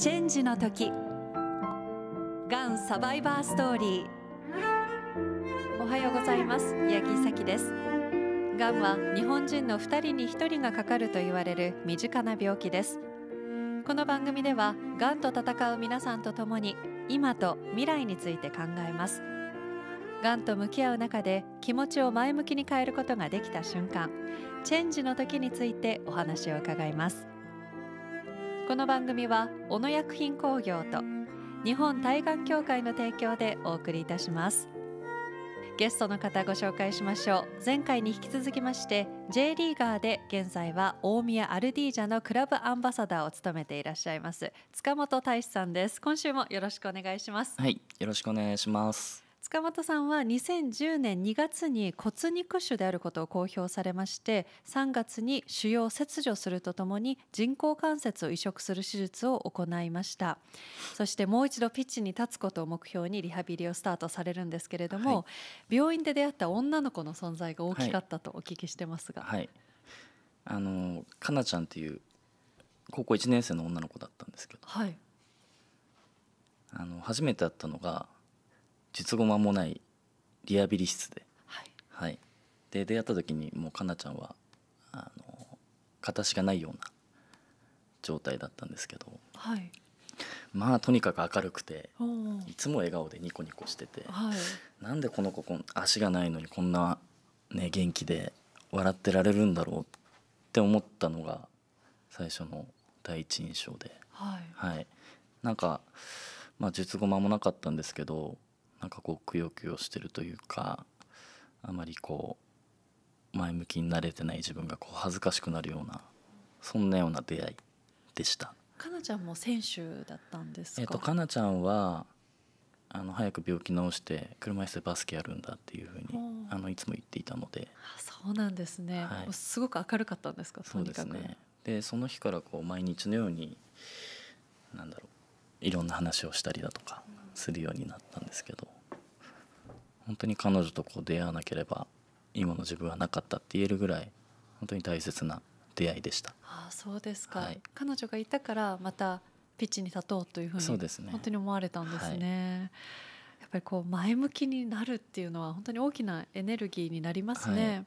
チェンジの時がんサバイバーストーリーおはようございます八木咲ですがんは日本人の2人に1人がかかると言われる身近な病気ですこの番組ではがんと闘う皆さんと共に今と未来について考えますがんと向き合う中で気持ちを前向きに変えることができた瞬間チェンジの時についてお話を伺いますこの番組は小野薬品工業と日本対岸協会の提供でお送りいたしますゲストの方ご紹介しましょう前回に引き続きまして J リーガーで現在は大宮アルディージャのクラブアンバサダーを務めていらっしゃいます塚本大志さんです今週もよろしくお願いしますはいよろしくお願いします塚本さんは2010年2月に骨肉腫であることを公表されまして3月に腫瘍を切除するとともに人工関節を移植する手術を行いましたそしてもう一度ピッチに立つことを目標にリハビリをスタートされるんですけれども、はい、病院で出会った女の子の存在が大きかったとお聞きしてますが。はい、はい、あのかなちゃんっていう高校1年生の女の子だったんですけど、はい、あの初めて会ったのが術後間もないリハビリ室で、はい、はい、で出会った時にもうかなちゃんはあの形がないような状態だったんですけど、はい、まあとにかく明るくていつも笑顔でニコニコしてて、はい、なんでこの子こ足がないのにこんな、ね、元気で笑ってられるんだろうって思ったのが最初の第一印象で、はい、はい、なんか、まあ、術後間もなかったんですけどなんかこうくよくよしてるというかあまりこう前向きになれてない自分がこう恥ずかしくなるようなそんなような出会いでした。かなちゃんも選手だったんですえっと、かなちゃんはあの早く病気治して車椅子でバスケやるんだっていうふうにあのいつも言っていたのでそうなんですね、はい、すごく明るかったんですかそうですねでその日からこう毎日のようになんだろういろんな話をしたりだとか、するようになったんですけど本当に彼女とこう出会わなければ今の自分はなかったって言えるぐらい本当に大切な出会いでしたああそうですか、はい、彼女がいたからまたピッチに立とうというふうにそうです、ね、本当に思われたんですね。はい、やっぱりこう前向きになるっていうのは本当に大きなエネルギーになりますね。はい、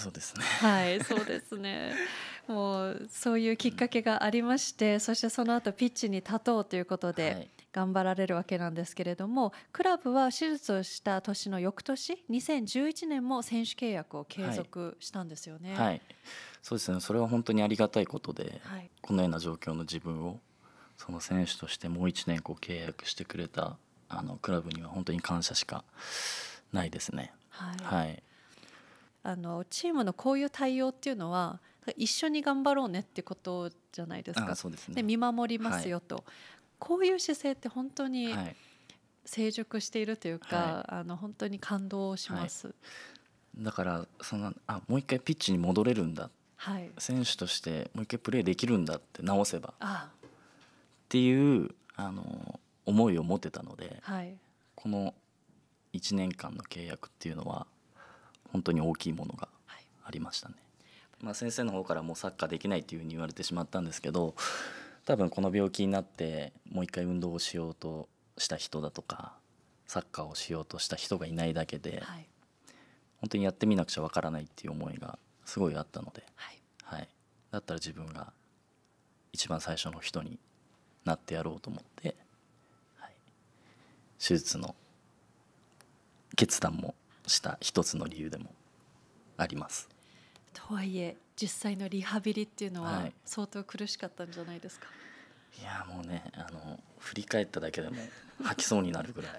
そうですね。はい、そうですね。もうそういうきっかけがありまして、うん、そしてその後ピッチに立とうということで頑張られるわけなんですけれども、はい、クラブは手術をした年の翌年2011年も選手契約を継続したんですよね。はい、はい、そうですねそれは本当にありがたいことで、はい、このような状況の自分をその選手としてもう1年こう契約してくれたあのクラブには本当に感謝しかないですね。はい、はい、あのチームのこういう対応っていうのは一緒に頑張ろうねってことじゃないですかで、ね、見守りますよと、はい、こういう姿勢って本当に成熟しているというか、はい、あの本当に感動します、はい、だからそのあもう一回ピッチに戻れるんだ、はい、選手としてもう一回プレーできるんだって直せばっていうあの思いを持てたので、はい、この1年間の契約っていうのは本当に大きいものがありましたね。まあ、先生の方からもうサッカーできないっていうふうに言われてしまったんですけど多分この病気になってもう一回運動をしようとした人だとかサッカーをしようとした人がいないだけで、はい、本当にやってみなくちゃわからないっていう思いがすごいあったので、はい、はい、だったら自分が一番最初の人になってやろうと思って、はい、手術の決断もした一つの理由でもあります。とはいえ実際のリハビリっていうのは相当苦しかったんじゃないですか、はい、いやもうねあの振り返っただけでも吐きそうになるぐらい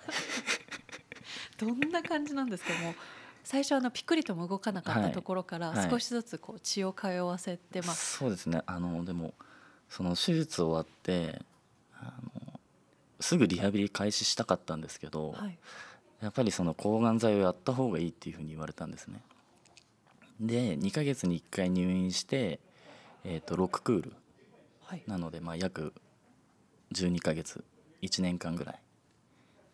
どんな感じなんですかもう最初あのピクリとも動かなかったところから少しずつこう血を通わせて、ます、はいはい、そうですねあのでもその手術終わってあのすぐリハビリ開始したかったんですけど、はい、やっぱりその抗がん剤をやった方がいいっていうふうに言われたんですね。で2ヶ月に1回入院して、えー、と6クール、はい、なのでまあ約12ヶ月1年間ぐらいっ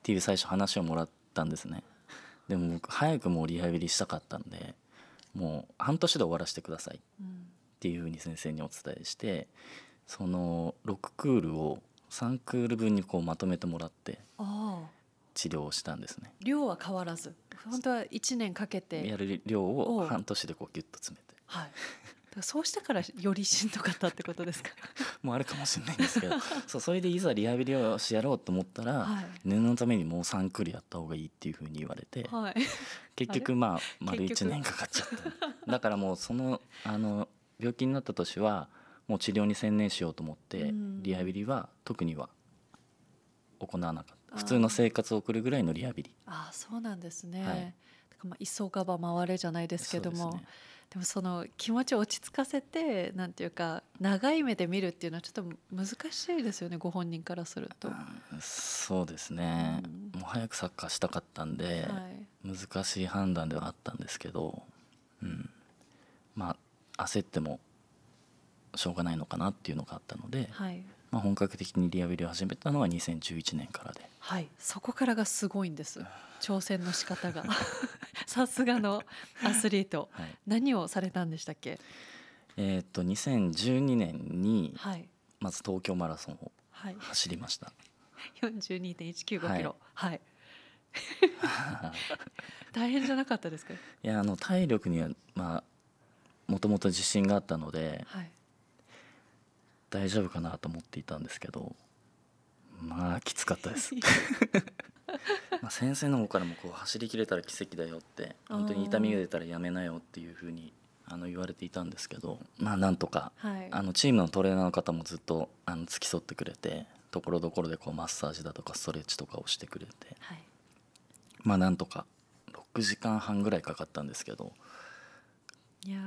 ていう最初話をもらったんですねでも僕早くもうリハビリしたかったんでもう半年で終わらせてくださいっていうふうに先生にお伝えして、その6クールを3クール分にこうまとめてもらって。あ治療をしたんですね量は変わらず本当は1年かけてやる量を半年でこうギュッと詰めてはいそうしたからよりしんどかったってことですか もうあるかもしれないんですけど そうそれでいざリハビリをしやろうと思ったら、はい、念のためにもう3クリやった方がいいっていうふうに言われて、はい、結局まあ丸1年かかっちゃっただからもうそのあの病気になった年はもう治療に専念しようと思って、リハビリは特には行わなかった普通の生活を送るぐらいのリハビリあそうなんですね、はい、まあ、急がば回れじゃないですけども、ね、でもその気持ちを落ち着かせてなんていうか長い目で見るっていうのはちょっと難しいですよねご本人からすると、そうですね、うん、もう早くサッカーしたかったんで、はい、難しい判断ではあったんですけど、うん、まあ焦ってもしょうがないのかなっていうのがあったので、はい、まあ、本格的にリハビリを始めたのは2011年からで、はい、そこからがすごいんです挑戦の仕方が さすがのアスリート、はい、何をされたんでしたっけえー、っと2012年にまず東京マラソンを走りました、はい、42.195キロはい、大変じゃなかったですかいやあの体力にはまあもともと自信があったので、はい、大丈夫かなと思っていたんですけどまあきつかったです まあ先生の方からもこう走りきれたら奇跡だよって本当に痛みが出たらやめなよっていうふうにあの言われていたんですけどまあなんとか、はい、あのチームのトレーナーの方もずっとあの付き添ってくれてところどころでこうマッサージだとかストレッチとかをしてくれて、はい、まあなんとか6時間半ぐらいかかったんですけど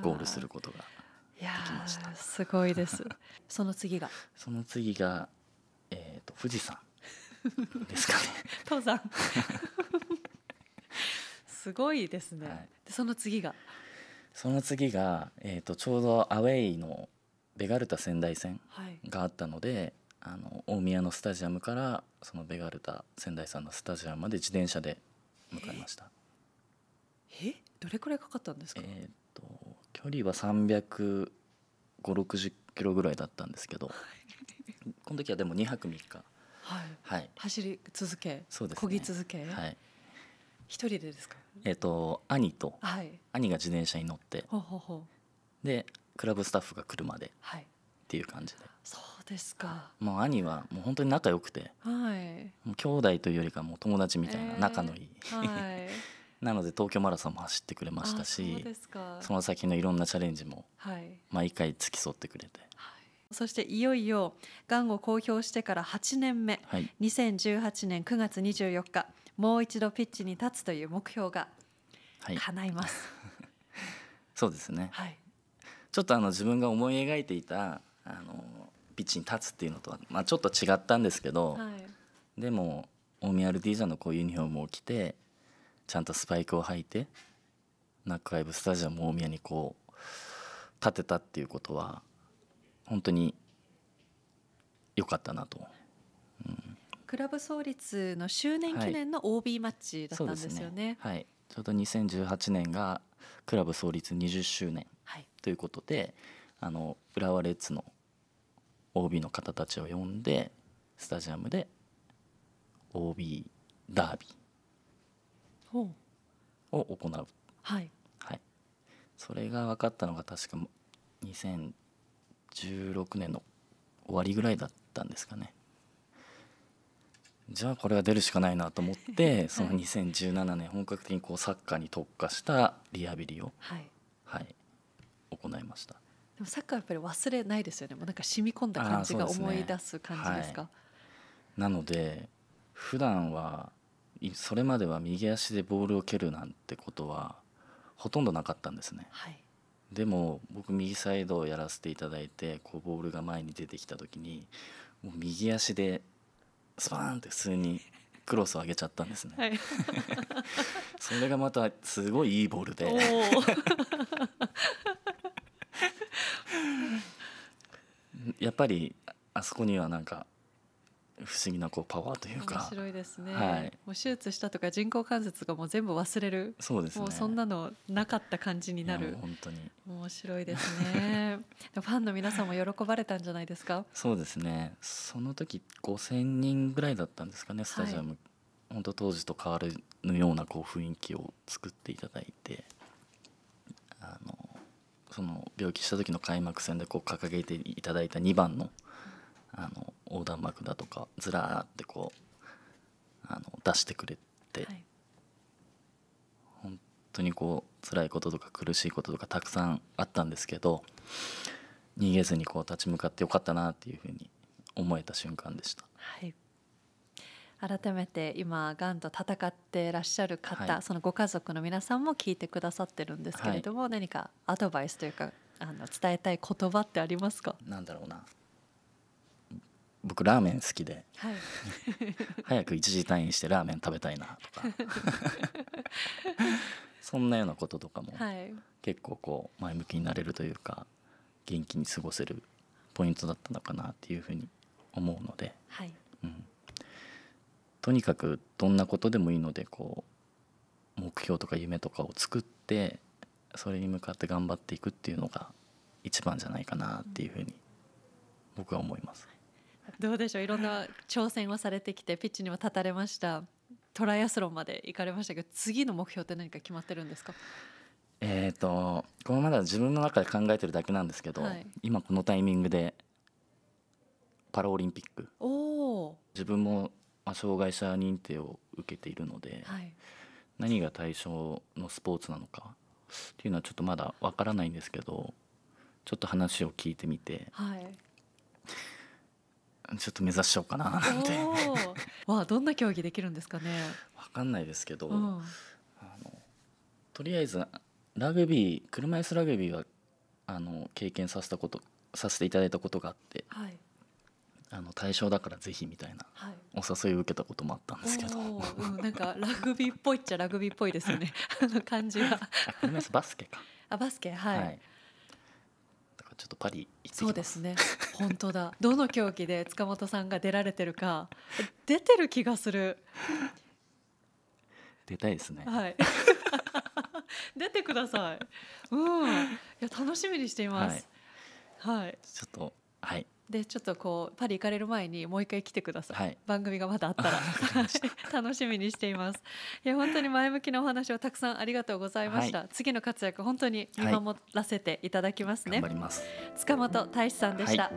ゴールすることが。いやすごいです その次がその次が、えーと、富士山 ですかね登山 すごいですね、はい、その次がその次が、えーと、ちょうどアウェイのベガルタ仙台戦があったので、はい、あの大宮のスタジアムからそのベガルタ仙台さんのスタジアムまで自転車で向かいましたえどれくらいかかったんですかえっ、と距離は350、60キロぐらいだったんですけど、この時はでも2泊3日。はい、はい、走り続け、そうです、ね、ぎ続け、はい、一人でですか。えっ、ー、と兄と、はい、兄が自転車に乗って、ほうほうほうでクラブスタッフが車で、はい、っていう感じで。そうですか。もう兄はもう本当に仲良くて、はい、もう兄弟というよりかもう友達みたいな仲のいい、えー、はいなので東京マラソンも走ってくれましたしその先のいろんなチャレンジも毎回付き添ってくれて、はい、そしていよいよがんを公表してから8年目、はい、2018年9月24日もう一度ピッチに立つという目標が叶います、はい、そうですね、はい、ちょっとあの自分が思い描いていたあのピッチに立つっていうのとは、まあ、ちょっと違ったんですけど、はい、でも大宮ィージャのこうユニフォームを着てちゃんとスパイクを履いてナックライブスタジアム大宮にこう立てたっていうことは本当に良かったなと、うん、クラブ創立の周年記念の OB マッチだったんですよね。はい、ねはい、ちょうど2018年がクラブ創立20周年ということで、はい、あの浦和レッズの OB の方たちを呼んでスタジアムで OB ダービーを行う、はい、はい、それが分かったのが確か2016年の終わりぐらいだったんですかねじゃあこれは出るしかないなと思ってはい、その2017年本格的にこうサッカーに特化したリハビリを、はい、はい、行いましたでもサッカーはやっぱり忘れないですよねもうなんか染み込んだ感じが思い出す感じですか、ねはい、なので普段はそれまでは右足でボールを蹴るなんてことはほとんどなかったんですね、はい、でも僕右サイドをやらせていただいてこうボールが前に出てきた時にもう右足でスパーンって普通にクロスを上げちゃったんですね、はい、それがまたすごいいいボールで やっぱりあそこにはなんか不思議なこうパワーというか面白いですね、はい、もう手術したとか人工関節がもう全部忘れるそうです、ね、もうそんなのなかった感じになる本当に面白いですねファンの皆さんも喜ばれたんじゃないですかそうですねその時5000人ぐらいだったんですかねスタジアム、はい、本当当時と変わるのようなこう雰囲気を作っていただいてあのその病気した時の開幕戦でこう掲げていただいた2番の「あの横断幕だとかずらーってこうあの出してくれて、はい、本当にこう辛いこととか苦しいこととかたくさんあったんですけど逃げずにこう立ち向かってよかったなっていうふうに思えた瞬間でした。はい改めて今がんと戦ってらっしゃる方、はい、そのご家族の皆さんも聞いてくださってるんですけれども、はい、何かアドバイスというかあの伝えたい言葉ってありますかなんだろうな僕ラーメン好きで、はい、早く1時退院してラーメン食べたいなとか そんなようなこととかも、結構こう前向きになれるというか元気に過ごせるポイントだったのかなっていうふうに思うので、はい、うん、とにかくどんなことでもいいのでこう目標とか夢とかを作ってそれに向かって頑張っていくっていうのが一番じゃないかなっていうふうに僕は思います。どうでしょういろんな挑戦をされてきてピッチにも立たれましたトライアスロンまで行かれましたけど次の目標って何か決まってるんですかえっ、とこのまだ自分の中で考えてるだけなんですけど、はい、今このタイミングでパラオリンピック自分も障害者認定を受けているので、はい、何が対象のスポーツなのかっていうのはちょっとまだわからないんですけどちょっと話を聞いてみて、はい、ちょっと目指しちゃうかななんてわどんな競技できるんですかねわかんないですけど、うん、あのとりあえずラグビー車椅子ラグビーはあの経験させたことさせていただいたことがあって、はい、あの対象だからぜひみたいな、はい、お誘いを受けたこともあったんですけど、うん、なんかラグビーっぽいっちゃラグビーっぽいですよねあの感じはあバスケかあバスケはい、はいちょっとパリそうですね本当だどの競技で塚本さんが出られてるか出てる気がする出たいですねはい 出てくださいうんいや楽しみにしています、はい、はい、ちょっとはいでちょっとこうパリ行かれる前にもう一回来てください、はい、番組がまだあったら 楽しみにしていますいや本当に前向きなお話をたくさんありがとうございました、はい、次の活躍本当に見守らせていただきますね、はい、ます塚本大志さんでした、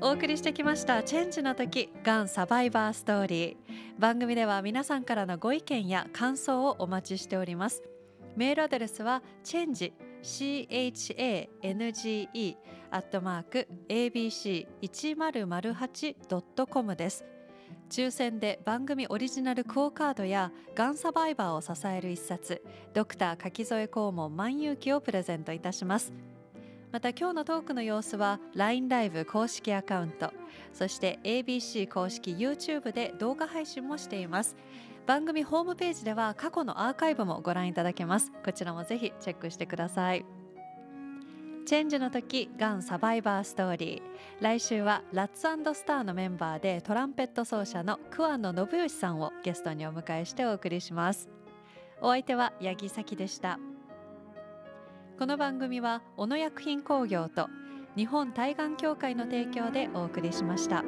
お送りしてきましたチェンジの時がんサバイバーストーリー番組では皆さんからのご意見や感想をお待ちしておりますメールアドレスはチェンジ change アットマーク abc1008.com です抽選で番組オリジナル quo カードやがんサバイバーを支える一冊ドクター柿添肛門万有記をプレゼントいたしますまた今日のトークの様子は LINE ライブ公式アカウントそして ABC 公式 YouTube で動画配信もしています番組ホームページでは過去のアーカイブもご覧いただけますこちらもぜひチェックしてくださいチェンジの時がんサバイバーストーリー来週はラッツスターのメンバーでトランペット奏者の桑野信義さんをゲストにお迎えしてお送りしますお相手は八木咲でしたこの番組は小野薬品工業と日本対岸協会の提供でお送りしました。